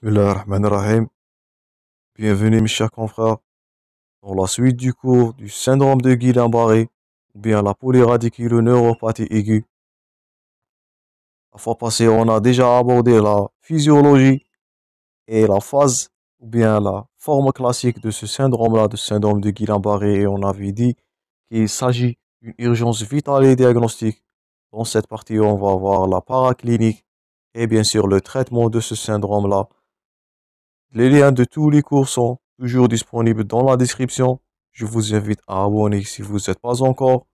Bismillah Bienvenue mes chers confrères dans la suite du cours du syndrome de Guillain-Barré ou bien la polyradicule neuropathie aiguë. La fois passée, on a déjà abordé la physiologie et la phase ou bien la forme classique de ce syndrome-là, de syndrome de Guillain-Barré et on avait dit qu'il s'agit d'une urgence vitale et diagnostique. Dans cette partie, on va voir la paraclinique et bien sûr le traitement de ce syndrome-là les liens de tous les cours sont toujours disponibles dans la description. Je vous invite à abonner si vous n'êtes pas encore.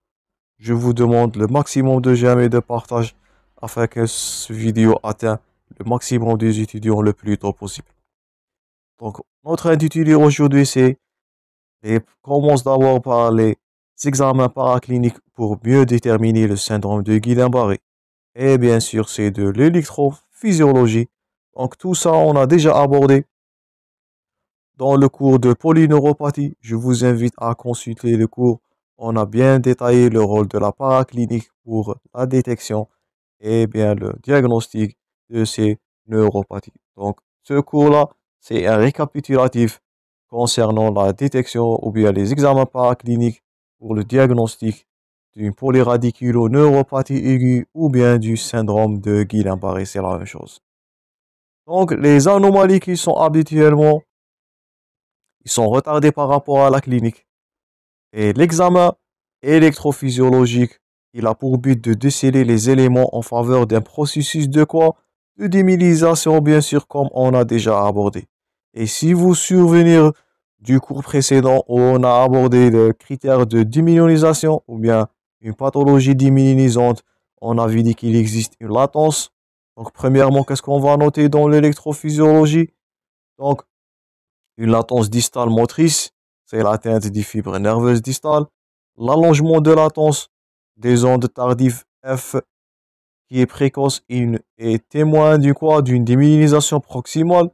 Je vous demande le maximum de j'aime et de partage afin que cette vidéo atteigne le maximum des étudiants le plus tôt possible. Donc, notre intitulé aujourd'hui, c'est et commence d'abord par les examens paracliniques pour mieux déterminer le syndrome de Guillain-Barré. Et bien sûr, c'est de l'électrophysiologie. Donc tout ça, on a déjà abordé dans le cours de polyneuropathie, je vous invite à consulter le cours. On a bien détaillé le rôle de la paraclinique pour la détection et bien le diagnostic de ces neuropathies. Donc, ce cours-là, c'est un récapitulatif concernant la détection ou bien les examens paracliniques pour le diagnostic d'une polyradiculoneuropathie aiguë ou bien du syndrome de Guillain-Barré, c'est la même chose. Donc, les anomalies qui sont habituellement ils sont retardés par rapport à la clinique. Et l'examen électrophysiologique, il a pour but de déceler les éléments en faveur d'un processus de quoi De démilisation, bien sûr, comme on a déjà abordé. Et si vous souvenir du cours précédent où on a abordé le critère de diminution ou bien une pathologie diminisante, on avait dit qu'il existe une latence. Donc, premièrement, qu'est-ce qu'on va noter dans l'électrophysiologie Donc, une latence distale motrice, c'est l'atteinte des fibres nerveuses distales, l'allongement de latence des ondes tardives F qui est précoce et, témoin du quoi d'une diminution proximale,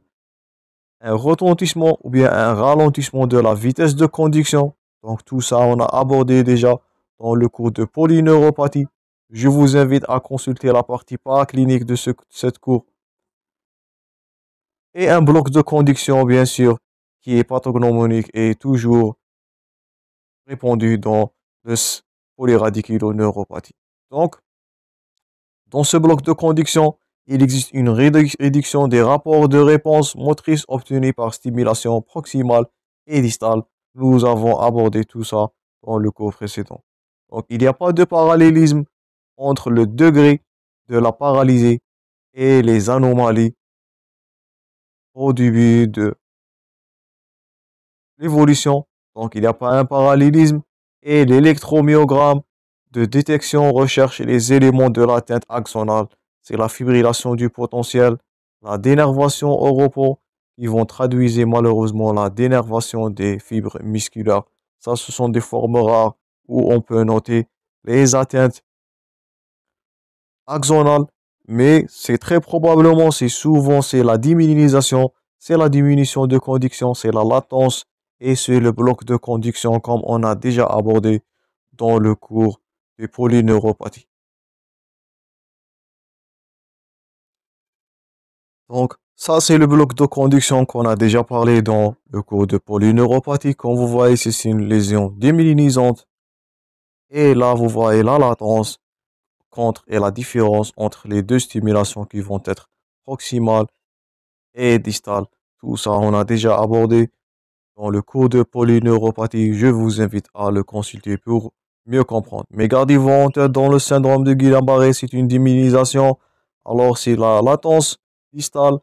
un retentissement ou bien un ralentissement de la vitesse de conduction. Donc tout ça, on a abordé déjà dans le cours de polyneuropathie. Je vous invite à consulter la partie paraclinique de ce, cette cours. Et un bloc de conduction, bien sûr, qui est pathognomonique est toujours répandu dans le polyradiculoneuropathie. Donc, dans ce bloc de conduction, il existe une réduction des rapports de réponse motrice obtenus par stimulation proximale et distale. Nous avons abordé tout ça dans le cours précédent. Donc, il n'y a pas de parallélisme entre le degré de la paralysie et les anomalies au début de l'évolution. Donc, il n'y a pas un parallélisme. Et l'électromyogramme de détection recherche les éléments de l'atteinte axonale. C'est la fibrillation du potentiel, la dénervation au repos, ils vont traduire malheureusement la dénervation des fibres musculaires. Ça, ce sont des formes rares où on peut noter les atteintes axonales, mais c'est très probablement, c'est souvent, c'est la diminution, c'est la diminution de conduction, c'est la latence, et c'est le bloc de conduction comme on a déjà abordé dans le cours de polyneuropathie. Donc, ça, c'est le bloc de conduction qu'on a déjà parlé dans le cours de polyneuropathie. Comme vous voyez, c'est une lésion démyélinisante. Et là, vous voyez la latence contre et la différence entre les deux stimulations qui vont être proximales et distales. Tout ça, on a déjà abordé dans le cours de polyneuropathie, je vous invite à le consulter pour mieux comprendre. Mais gardez-vous en tête dans le syndrome de Guillain-Barré, c'est une diminution. Alors c'est la latence distale,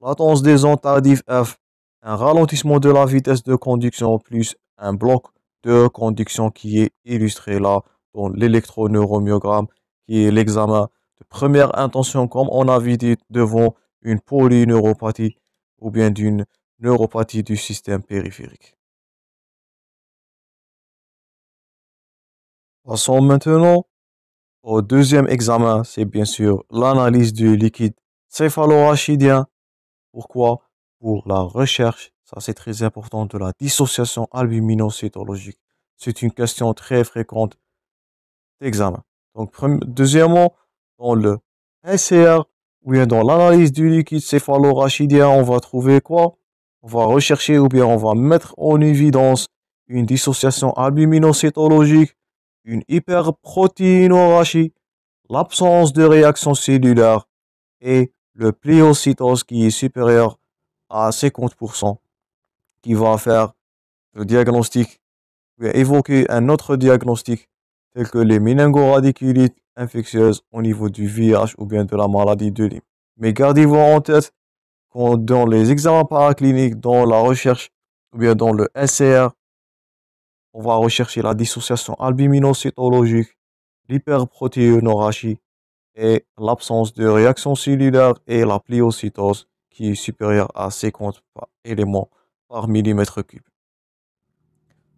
latence des ondes F, un ralentissement de la vitesse de conduction plus un bloc de conduction qui est illustré là dans l'électroneuromyogramme qui est l'examen de première intention comme on a vu devant une polyneuropathie ou bien d'une neuropathie du système périphérique. Passons maintenant au deuxième examen, c'est bien sûr l'analyse du liquide céphalorachidien. Pourquoi Pour la recherche, ça c'est très important, de la dissociation albuminocytologique. C'est une question très fréquente d'examen. Donc, deuxièmement, dans le SCR, ou bien dans l'analyse du liquide céphalorachidien, on va trouver quoi on va rechercher ou bien on va mettre en évidence une dissociation albuminocytologique, une hyperprotéinorachie, l'absence de réaction cellulaire et le pléocytose qui est supérieur à 50%, qui va faire le diagnostic, évoquer un autre diagnostic tel que les méningoradiculites infectieuses au niveau du VIH ou bien de la maladie de Lyme. Mais gardez-vous en tête dans les examens paracliniques, dans la recherche, ou bien dans le SCR, on va rechercher la dissociation albuminocytologique, l'hyperprotéinorachie et l'absence de réaction cellulaire et la pliocytose qui est supérieure à 50 éléments par millimètre cube.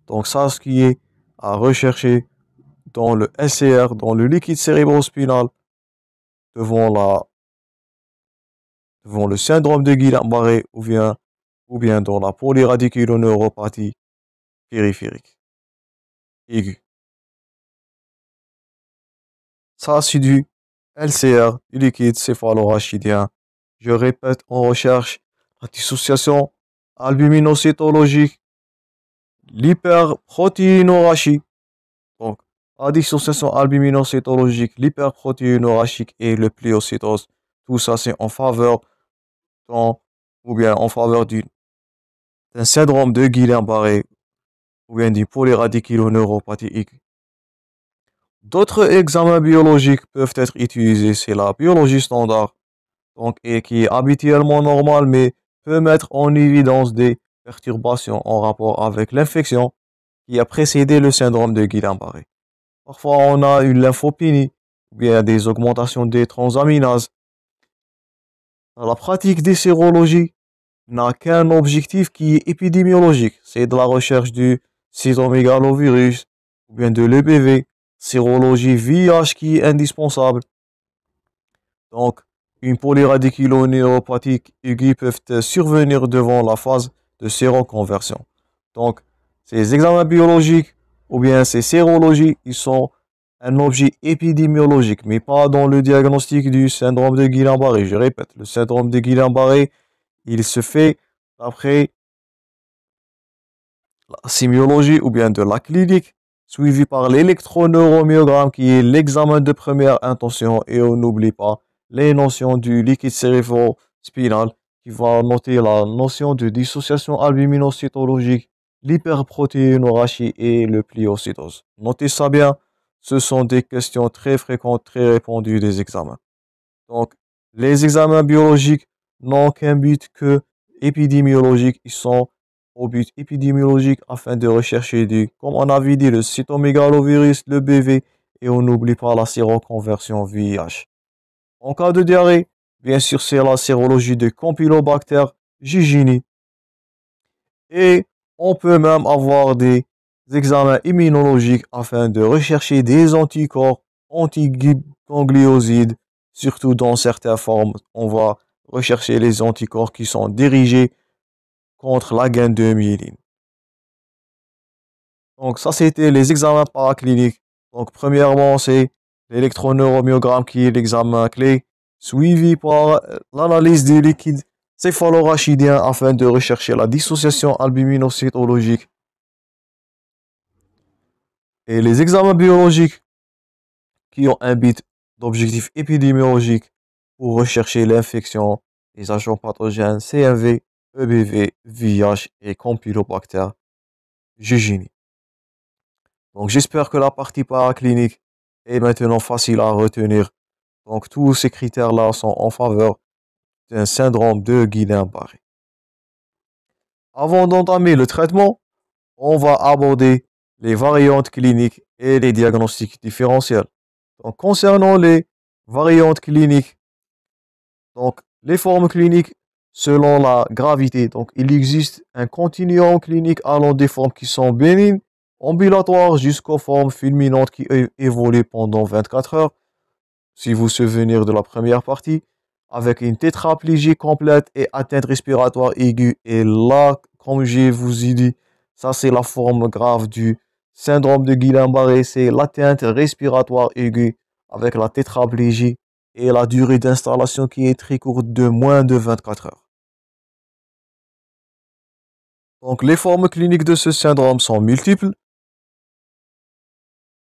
Donc ça, ce qui est à rechercher dans le SCR, dans le liquide cérébrospinal, devant la devant le syndrome de Guillain-Barré ou bien, ou bien dans la polyradiculoneuropathie périphérique aiguë. Ça, c'est du LCR, du liquide céphalorachidien. Je répète, en recherche la dissociation albuminocytologique, l'hyperprotéinorachie. Donc, la dissociation albuminocytologique, l'hyperprotéinorachique et le pléocytose. Tout ça, c'est en faveur ou bien en faveur d'un syndrome de Guillain-Barré ou bien du polyradiculoneuropathie. D'autres examens biologiques peuvent être utilisés, c'est la biologie standard, donc, et qui est habituellement normale mais peut mettre en évidence des perturbations en rapport avec l'infection qui a précédé le syndrome de Guillain-Barré. Parfois, on a une lymphopénie, ou bien des augmentations des transaminases, la pratique des sérologies n'a qu'un objectif qui est épidémiologique, c'est de la recherche du cytomégalovirus ou bien de l'EBV, sérologie VIH qui est indispensable. Donc, une polyradiculoneuropathie aiguë peuvent survenir devant la phase de séroconversion. Donc, ces examens biologiques ou bien ces sérologies, ils sont un objet épidémiologique, mais pas dans le diagnostic du syndrome de Guillain-Barré. Je répète, le syndrome de Guillain-Barré, il se fait après la sémiologie ou bien de la clinique, suivi par l'électroneuromyogramme qui est l'examen de première intention et on n'oublie pas les notions du liquide cérébro-spinal qui va noter la notion de dissociation albuminocytologique, l'hyperprotéinorachie et le pliocytose. Notez ça bien ce sont des questions très fréquentes, très répandues des examens. Donc, les examens biologiques n'ont qu'un but que épidémiologique. Ils sont au but épidémiologique afin de rechercher du, comme on avait dit, le cytomégalovirus, le BV, et on n'oublie pas la séroconversion VIH. En cas de diarrhée, bien sûr, c'est la sérologie de Campylobacter, Gigini. Et on peut même avoir des examens immunologiques afin de rechercher des anticorps anti anti-gangliosides. surtout dans certaines formes. On va rechercher les anticorps qui sont dirigés contre la gaine de myéline. Donc ça, c'était les examens paracliniques. Donc premièrement, c'est l'électroneuromyogramme qui est l'examen clé, suivi par l'analyse des liquides céphalorachidien afin de rechercher la dissociation albuminocytologique et les examens biologiques qui ont un but d'objectif épidémiologique pour rechercher l'infection, des agents pathogènes CMV, EBV, VIH et Campylobacter jejuni. Donc j'espère que la partie paraclinique est maintenant facile à retenir. Donc tous ces critères-là sont en faveur d'un syndrome de Guillain-Barré. Avant d'entamer le traitement, on va aborder les variantes cliniques et les diagnostics différentiels. concernant les variantes cliniques, donc les formes cliniques selon la gravité. Donc, il existe un continuum clinique allant des formes qui sont bénignes, ambulatoires, jusqu'aux formes fulminantes qui évoluent pendant 24 heures. Si vous souvenez de la première partie, avec une tétraplégie complète et atteinte respiratoire aiguë. Et là, comme je vous ai dit, ça c'est la forme grave du syndrome de Guillain-Barré, c'est l'atteinte respiratoire aiguë avec la tétraplégie et la durée d'installation qui est très courte de moins de 24 heures. Donc les formes cliniques de ce syndrome sont multiples.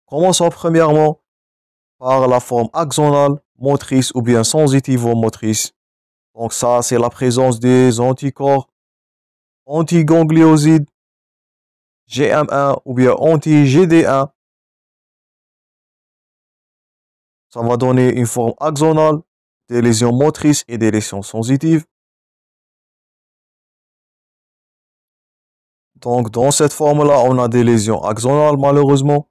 Commençons premièrement par la forme axonale, motrice ou bien sensitivo-motrice. Donc ça, c'est la présence des anticorps antigangliosides GM1 ou bien anti-GD1. Ça va donner une forme axonale, des lésions motrices et des lésions sensitives. Donc dans cette forme-là, on a des lésions axonales malheureusement,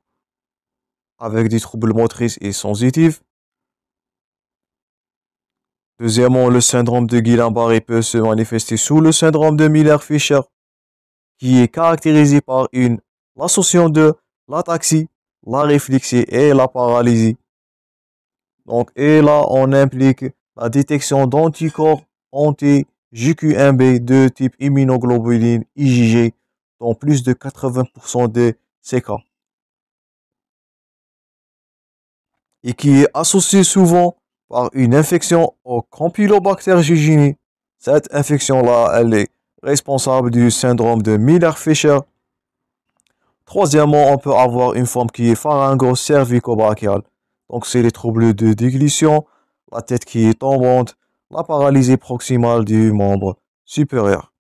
avec des troubles motrices et sensitifs. Deuxièmement, le syndrome de Guillain-Barré peut se manifester sous le syndrome de Miller-Fisher qui est caractérisé par une l'association de l'ataxie, la réflexie et la paralysie. Donc, et là, on implique la détection d'anticorps anti jqmb de type immunoglobuline IgG dans plus de 80% de ces cas. Et qui est associé souvent par une infection au Campylobacter jejuni. Cette infection-là, elle est responsable du syndrome de Miller-Fisher. Troisièmement, on peut avoir une forme qui est pharyngo-cervico-brachiale. Donc, c'est les troubles de déglution, la tête qui est tombante, la paralysie proximale du membre supérieur.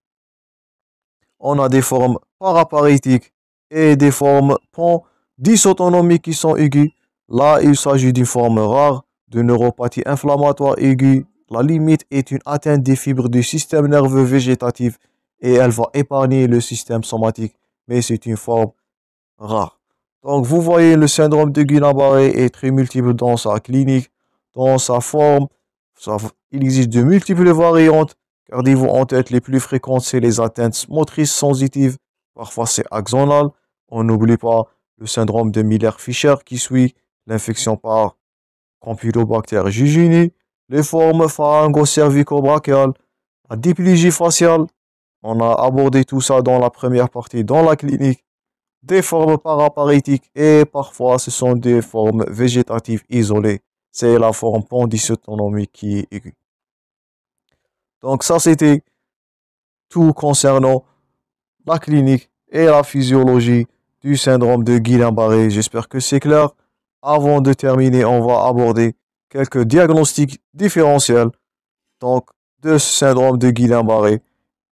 On a des formes paraparétiques et des formes pan-dysautonomiques qui sont aiguës. Là, il s'agit d'une forme rare de neuropathie inflammatoire aiguë. La limite est une atteinte des fibres du système nerveux végétatif et elle va épargner le système somatique, mais c'est une forme rare. Donc vous voyez, le syndrome de Guillain-Barré est très multiple dans sa clinique, dans sa forme. il existe de multiples variantes, gardez-vous en tête les plus fréquentes, c'est les atteintes motrices sensitives, parfois c'est axonal. On n'oublie pas le syndrome de miller fischer qui suit l'infection par Campylobacter jejuni, les formes pharyngo-cervico-brachiales, la diplégie faciale, on a abordé tout ça dans la première partie, dans la clinique. Des formes paraparétiques et parfois ce sont des formes végétatives isolées. C'est la forme pandysautonomique qui est aiguë. Donc ça c'était tout concernant la clinique et la physiologie du syndrome de Guillain-Barré. J'espère que c'est clair. Avant de terminer, on va aborder quelques diagnostics différentiels donc, de ce syndrome de Guillain-Barré.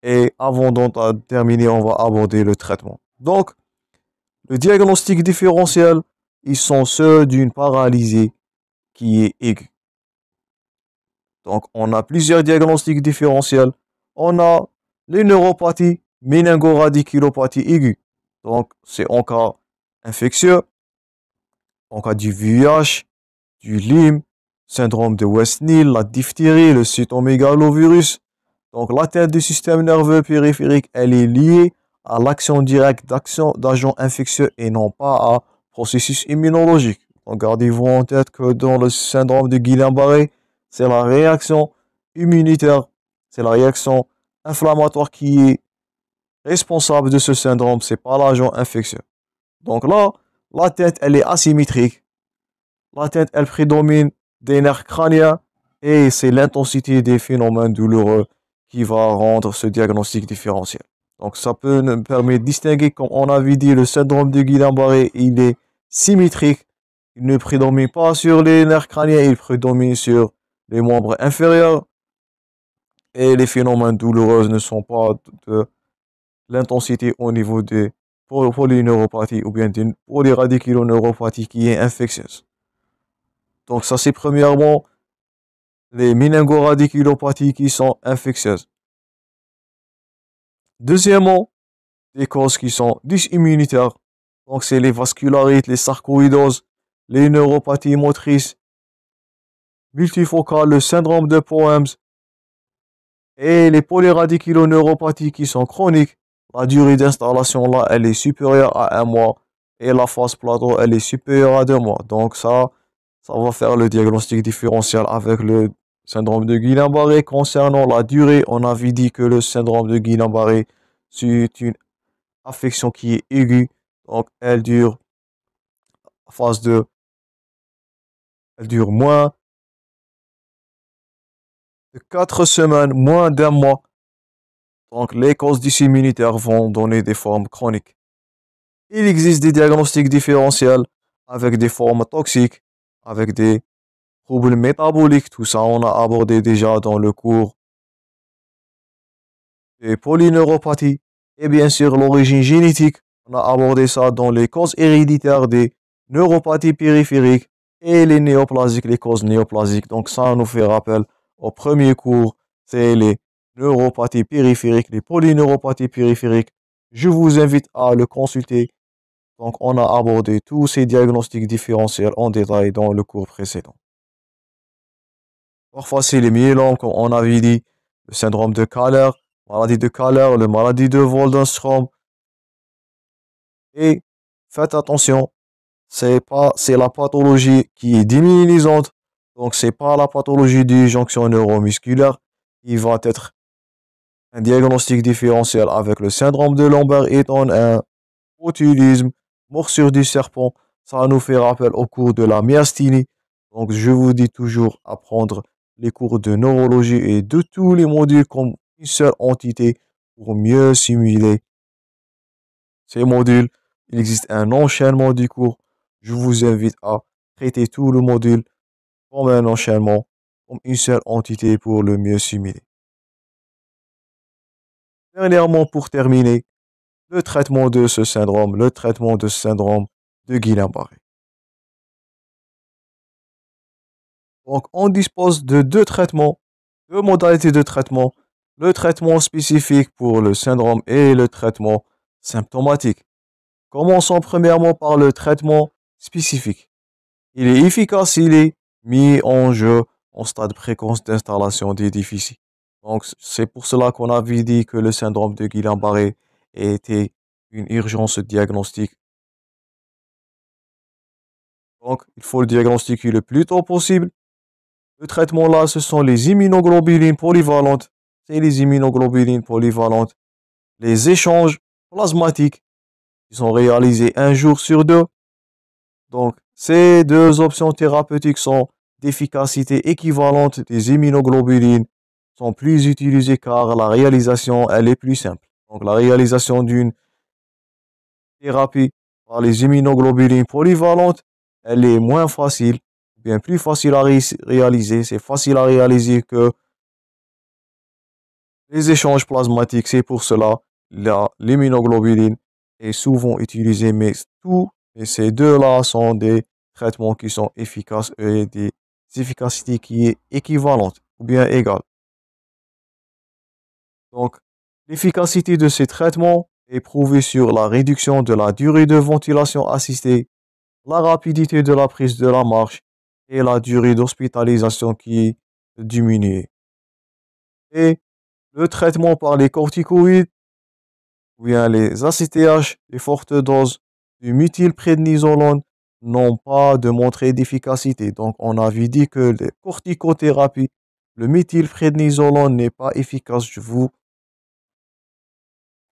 Et avant d'en terminer, on va aborder le traitement. Donc, le diagnostic différentiel, ils sont ceux d'une paralysie qui est aiguë. Donc, on a plusieurs diagnostics différentiels. On a les neuropathies, méningoradiculopathie aiguë. Donc, c'est en cas infectieux, en cas du VIH, du Lyme, syndrome de West Nile, la diphtérie, le cytomégalovirus, donc la tête du système nerveux périphérique, elle est liée à l'action directe d'agents infectieux et non pas à processus immunologique. gardez-vous en tête que dans le syndrome de Guillain-Barré, c'est la réaction immunitaire, c'est la réaction inflammatoire qui est responsable de ce syndrome, c'est pas l'agent infectieux. Donc là, la tête, elle est asymétrique. La tête, elle prédomine des nerfs crâniens et c'est l'intensité des phénomènes douloureux qui va rendre ce diagnostic différentiel. Donc ça peut nous permettre de distinguer, comme on avait dit, le syndrome de Guillain-Barré, il est symétrique, il ne prédomine pas sur les nerfs crâniens, il prédomine sur les membres inférieurs, et les phénomènes douloureux ne sont pas de l'intensité au niveau des polyneuropathies ou bien des polyradiculoneuropathies qui est infectieuse. Donc ça c'est premièrement les méningoradiculopathies qui sont infectieuses. Deuxièmement, des causes qui sont disimmunitaires, Donc, c'est les vascularites, les sarcoïdoses, les neuropathies motrices, multifocales, le syndrome de Poems et les polyradiculoneuropathies qui sont chroniques. La durée d'installation, là, elle est supérieure à un mois et la phase plateau, elle est supérieure à deux mois. Donc, ça, ça va faire le diagnostic différentiel avec le syndrome de Guillain-Barré. Concernant la durée, on avait dit que le syndrome de Guillain-Barré, c'est une affection qui est aiguë. Donc, elle dure phase 2. Elle dure moins de 4 semaines, moins d'un mois. Donc, les causes disséminitaires vont donner des formes chroniques. Il existe des diagnostics différentiels avec des formes toxiques, avec des troubles métaboliques, tout ça, on a abordé déjà dans le cours des polyneuropathies. Et bien sûr, l'origine génétique, on a abordé ça dans les causes héréditaires des neuropathies périphériques et les néoplasiques, les causes néoplasiques. Donc ça nous fait rappel au premier cours, c'est les neuropathies périphériques, les polyneuropathies périphériques. Je vous invite à le consulter. Donc on a abordé tous ces diagnostics différentiels en détail dans le cours précédent. Parfois, c'est les myélomes, comme on avait dit, le syndrome de Kaller, maladie de Kaller, le maladie de Waldenstrom. Et faites attention, c'est pas, c'est la pathologie qui est diminuisante, donc c'est pas la pathologie des jonction neuromusculaire qui va être un diagnostic différentiel avec le syndrome de Lambert-Eaton, un botulisme, morsure du serpent. Ça nous fait rappel au cours de la myastinie. Donc, je vous dis toujours à prendre les cours de neurologie et de tous les modules comme une seule entité pour mieux simuler ces modules. Il existe un enchaînement du cours. Je vous invite à traiter tout le module comme un enchaînement, comme une seule entité pour le mieux simuler. Dernièrement, pour terminer, le traitement de ce syndrome, le traitement de ce syndrome de Guillain-Barré. Donc, on dispose de deux traitements, deux modalités de traitement. Le traitement spécifique pour le syndrome et le traitement symptomatique. Commençons premièrement par le traitement spécifique. Il est efficace, s'il est mis en jeu en stade précoce d'installation des déficits. Donc, c'est pour cela qu'on avait dit que le syndrome de Guillain-Barré était une urgence diagnostique. Donc, il faut le diagnostiquer le plus tôt possible le traitement là, ce sont les immunoglobulines polyvalentes. C'est les immunoglobulines polyvalentes. Les échanges plasmatiques qui sont réalisés un jour sur deux. Donc, ces deux options thérapeutiques sont d'efficacité équivalente des immunoglobulines sont plus utilisées car la réalisation, elle est plus simple. Donc, la réalisation d'une thérapie par les immunoglobulines polyvalentes, elle est moins facile bien plus facile à réaliser. C'est facile à réaliser que les échanges plasmatiques, c'est pour cela, l'immunoglobuline est souvent utilisée, mais tous ces deux-là sont des traitements qui sont efficaces et des efficacités qui est équivalente ou bien égale. Donc, l'efficacité de ces traitements est prouvée sur la réduction de la durée de ventilation assistée, la rapidité de la prise de la marche, et la durée d'hospitalisation qui diminuait. Et le traitement par les corticoïdes, ou bien les ACTH, les fortes doses du méthylprednisolone n'ont pas démontré d'efficacité. Donc, on avait dit que les corticothérapies, le méthylprednisolone n'est pas efficace. Je vous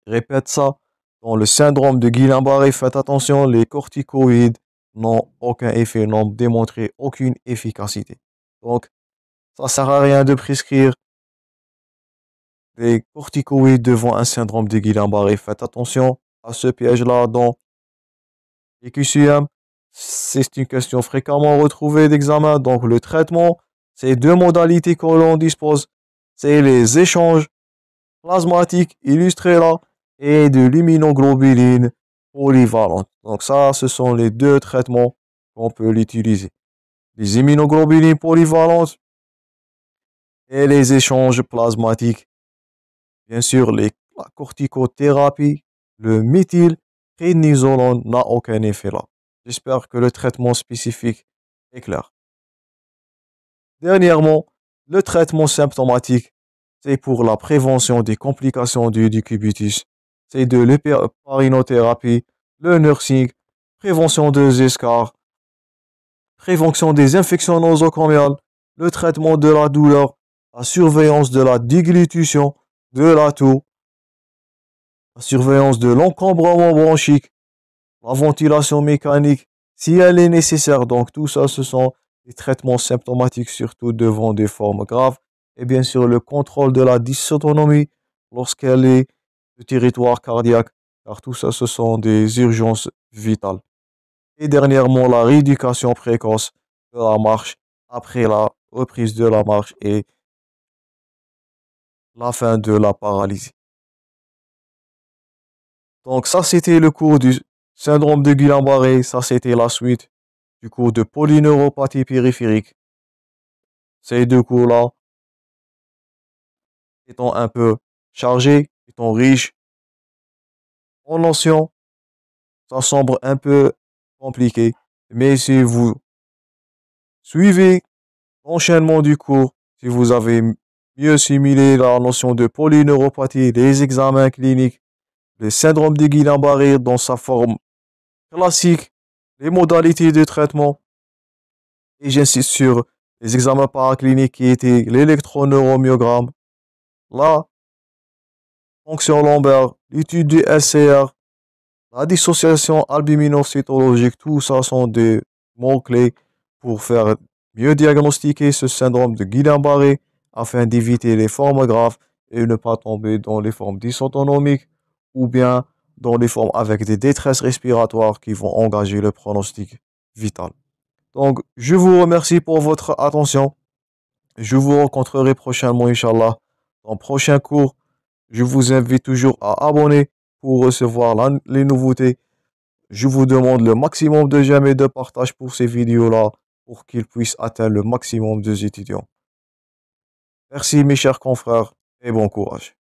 répète ça. Dans le syndrome de Guillain-Barré, faites attention, les corticoïdes n'ont aucun effet, n'ont démontré aucune efficacité. Donc, ça ne sert à rien de prescrire des corticoïdes devant un syndrome de Guillain-Barré. Faites attention à ce piège-là dans les QCM. C'est une question fréquemment retrouvée d'examen. Donc, le traitement, c'est deux modalités que l'on dispose. C'est les échanges plasmatiques illustrés là et de l'immunoglobuline polyvalente. Donc ça, ce sont les deux traitements qu'on peut l'utiliser. Les immunoglobulines polyvalentes et les échanges plasmatiques. Bien sûr, les, la corticothérapie, le méthylprednisolone, n'a aucun effet là. J'espère que le traitement spécifique est clair. Dernièrement, le traitement symptomatique, c'est pour la prévention des complications du cubitus c'est de l'hyperparinothérapie, le nursing, prévention des escarres, prévention des infections nosocomiales, le traitement de la douleur, la surveillance de la déglutition, de la toux, la surveillance de l'encombrement bronchique, la ventilation mécanique, si elle est nécessaire. Donc tout ça, ce sont des traitements symptomatiques, surtout devant des formes graves. Et bien sûr, le contrôle de la dysautonomie lorsqu'elle est le territoire cardiaque, car tout ça, ce sont des urgences vitales. Et dernièrement, la rééducation précoce de la marche après la reprise de la marche et la fin de la paralysie. Donc ça, c'était le cours du syndrome de Guillain-Barré. Ça, c'était la suite du cours de polyneuropathie périphérique. Ces deux cours-là étant un peu chargés, étant riche en notions, ça semble un peu compliqué. Mais si vous suivez l'enchaînement du cours, si vous avez mieux simulé la notion de polyneuropathie, les examens cliniques, le syndrome de Guillain-Barré dans sa forme classique, les modalités de traitement, et j'insiste sur les examens paracliniques qui étaient l'électroneuromyogramme, là fonction lombaire, l'étude du SCR, la dissociation albuminocytologique, tout ça sont des mots-clés pour faire mieux diagnostiquer ce syndrome de Guillain-Barré afin d'éviter les formes graves et ne pas tomber dans les formes dysautonomiques ou bien dans les formes avec des détresses respiratoires qui vont engager le pronostic vital. Donc, je vous remercie pour votre attention. Je vous rencontrerai prochainement, Inch'Allah, dans un prochain cours. Je vous invite toujours à abonner pour recevoir les nouveautés. Je vous demande le maximum de j'aime et de partage pour ces vidéos-là pour qu'ils puissent atteindre le maximum de étudiants. Merci mes chers confrères et bon courage.